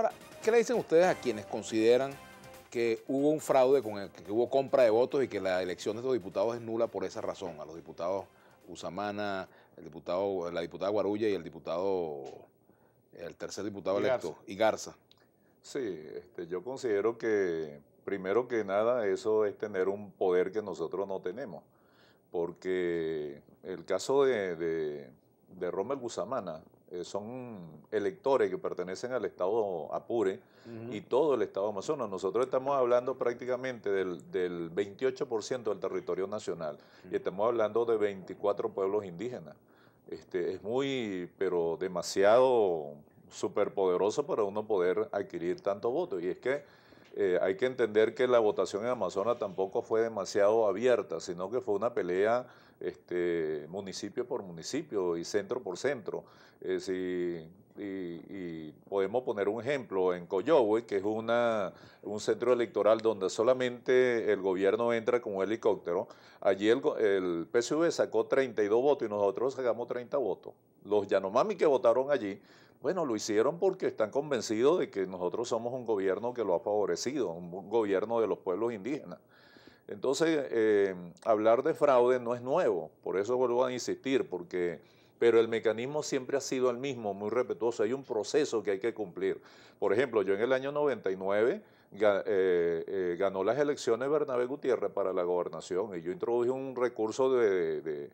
Ahora, ¿qué le dicen ustedes a quienes consideran que hubo un fraude, con el, que hubo compra de votos y que la elección de estos diputados es nula por esa razón? A los diputados Usamana, el diputado, la diputada Guarulla y el diputado, el tercer diputado electo, Garza. y Sí, este, yo considero que primero que nada eso es tener un poder que nosotros no tenemos, porque el caso de, de, de eh, son electores que pertenecen al estado Apure y todo el estado Amazonas. Nosotros estamos hablando prácticamente del, del 28% del territorio nacional y estamos hablando de 24 pueblos indígenas. Este, es muy, pero demasiado superpoderoso para uno poder adquirir tanto voto. Y es que eh, hay que entender que la votación en Amazonas tampoco fue demasiado abierta, sino que fue una pelea este, municipio por municipio y centro por centro. Eh, y, podemos poner un ejemplo en Coyobue, que es una, un centro electoral donde solamente el gobierno entra con un helicóptero. Allí el, el PSV sacó 32 votos y nosotros sacamos 30 votos. Los Yanomami que votaron allí bueno, lo hicieron porque están convencidos de que nosotros somos un gobierno que lo ha favorecido, un gobierno de los pueblos indígenas. Entonces, eh, hablar de fraude no es nuevo, por eso vuelvo a insistir, porque, pero el mecanismo siempre ha sido el mismo, muy respetuoso, hay un proceso que hay que cumplir. Por ejemplo, yo en el año 99 eh, eh, ganó las elecciones Bernabé Gutiérrez para la gobernación y yo introduje un recurso de,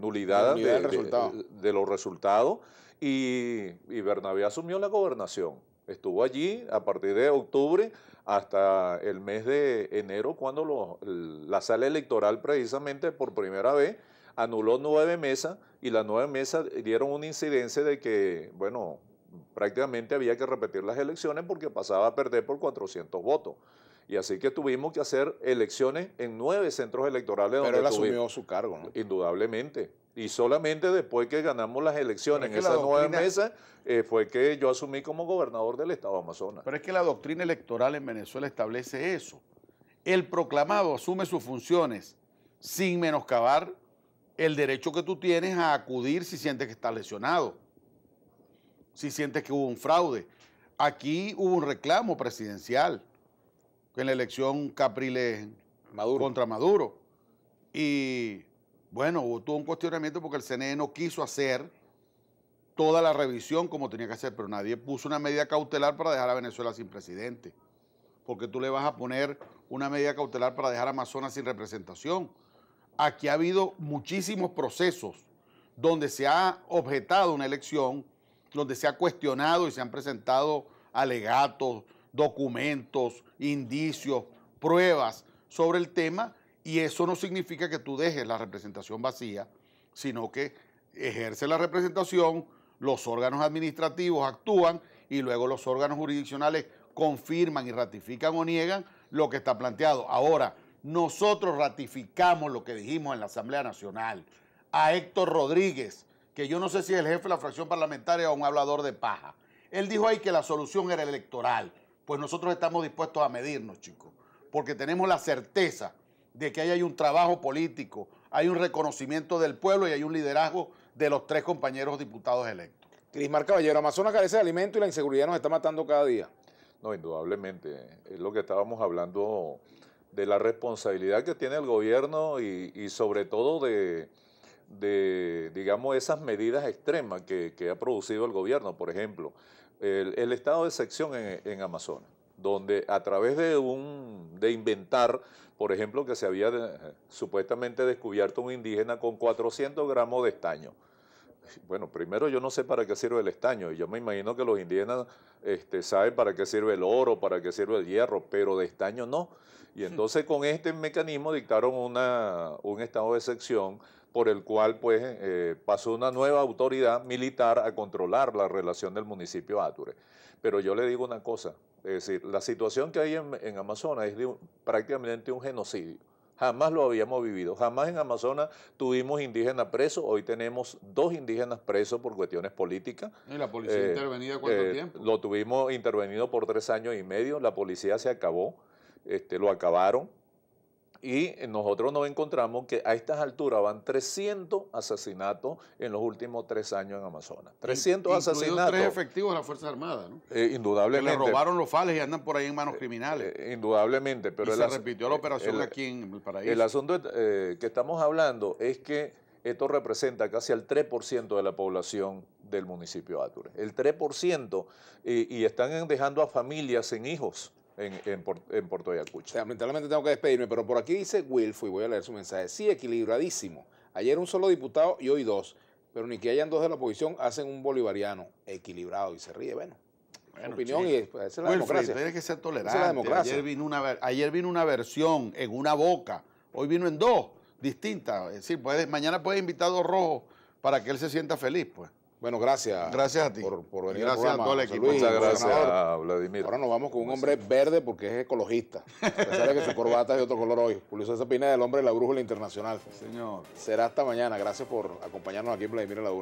nulidad, de, los resultados y Bernabé asumió la gobernación. Estuvo allí a partir de octubre hasta el mes de enero, cuando la sala electoral precisamente por primera vez anuló nueve mesas y las nueve mesas dieron una incidencia de que, bueno, prácticamente había que repetir las elecciones porque pasaba a perder por 400 votos. Y así que tuvimos que hacer elecciones en nueve centros electorales. donde él asumió su cargo, Indudablemente. Y solamente después que ganamos las elecciones en esa nueva mesa eh, fue que yo asumí como gobernador del Estado de Amazonas. Pero es que la doctrina electoral en Venezuela establece eso. El proclamado asume sus funciones sin menoscabar el derecho que tú tienes a acudir si sientes que estás lesionado, si sientes que hubo un fraude. Aquí hubo un reclamo presidencial en la elección Capriles Maduro. contra Maduro. Y bueno, tuvo un cuestionamiento porque el CNE no quiso hacer toda la revisión como tenía que hacer, pero nadie puso una medida cautelar para dejar a Venezuela sin presidente. Porque tú le vas a poner una medida cautelar para dejar a Amazonas sin representación. Aquí ha habido muchísimos procesos donde se ha objetado una elección, donde se ha cuestionado y se han presentado alegatos, documentos, indicios, pruebas sobre el tema y eso no significa que tú dejes la representación vacía, sino que ejerce la representación, los órganos administrativos actúan y luego los órganos jurisdiccionales confirman y ratifican o niegan lo que está planteado. Ahora, nosotros ratificamos lo que dijimos en la Asamblea Nacional a Héctor Rodríguez, que yo no sé si es el jefe de la fracción parlamentaria o un hablador de paja. Él dijo ahí que la solución era electoral. Pues nosotros estamos dispuestos a medirnos, chicos, porque tenemos la certeza de que ahí hay un trabajo político, hay un reconocimiento del pueblo y hay un liderazgo de los tres compañeros diputados electos. Crismar Caballero, Amazonas carece de alimento y la inseguridad nos está matando cada día. No, indudablemente. Es lo que estábamos hablando de la responsabilidad que tiene el gobierno y, sobre todo de, digamos, esas medidas extremas que, ha producido el gobierno. Por ejemplo, el, estado de sección en, en Amazonas donde a través de un de inventar, por ejemplo, que se había supuestamente descubierto un indígena con 400 gramos de estaño. Bueno, primero yo no sé para qué sirve el estaño, y yo me imagino que los indígenas este, saben para qué sirve el oro, para qué sirve el hierro, pero de estaño no. Y entonces con este mecanismo dictaron un estado de sección por el cual pues eh, pasó una nueva autoridad militar a controlar la relación del municipio Ature. Pero yo le digo una cosa, es decir, la situación que hay en, Amazonas es prácticamente un genocidio. Jamás lo habíamos vivido. Jamás en Amazonas tuvimos indígenas presos. Hoy tenemos dos indígenas presos por cuestiones políticas. ¿Y la policía eh, intervenida cuánto eh, tiempo? Lo tuvimos intervenido por tres años y medio. La policía se acabó. Este, lo acabaron. Y nosotros nos encontramos que a estas alturas van 300 asesinatos en los últimos tres años en Amazonas. 300 asesinatos. tres efectivos de la Fuerza Armada, ¿no? Eh, indudablemente. Que le robaron los fales y andan por ahí en manos eh, criminales. Eh, indudablemente. Pero se repitió la operación aquí en el paraíso. El asunto que estamos hablando es que esto representa casi el 3% de la población del municipio de El 3% y, y están dejando a familias sin hijos en, en, Puerto Ayacucho. Lamentablemente tengo que despedirme, pero por aquí dice Wilfo, y voy a leer su mensaje, sí, equilibradísimo. Ayer un solo diputado y hoy dos, pero ni que hayan dos de la oposición, hacen un bolivariano equilibrado y se ríe, bueno. opinión y pues, esa es la democracia. Tiene que ser tolerante. Ayer vino, una, versión en una boca, hoy vino en dos distintas. Es decir, mañana puede invitar dos rojos para que él se sienta feliz, pues. Bueno, gracias. Gracias a ti. Por, gracias a todo el equipo. Muchas gracias Vladimir. Ahora nos vamos con un hombre verde porque es ecologista. A pesar de que su corbata es de otro color hoy. Julio César Pineda, el hombre de la brújula internacional. señor. Será hasta mañana. Gracias por acompañarnos aquí en Vladimir en la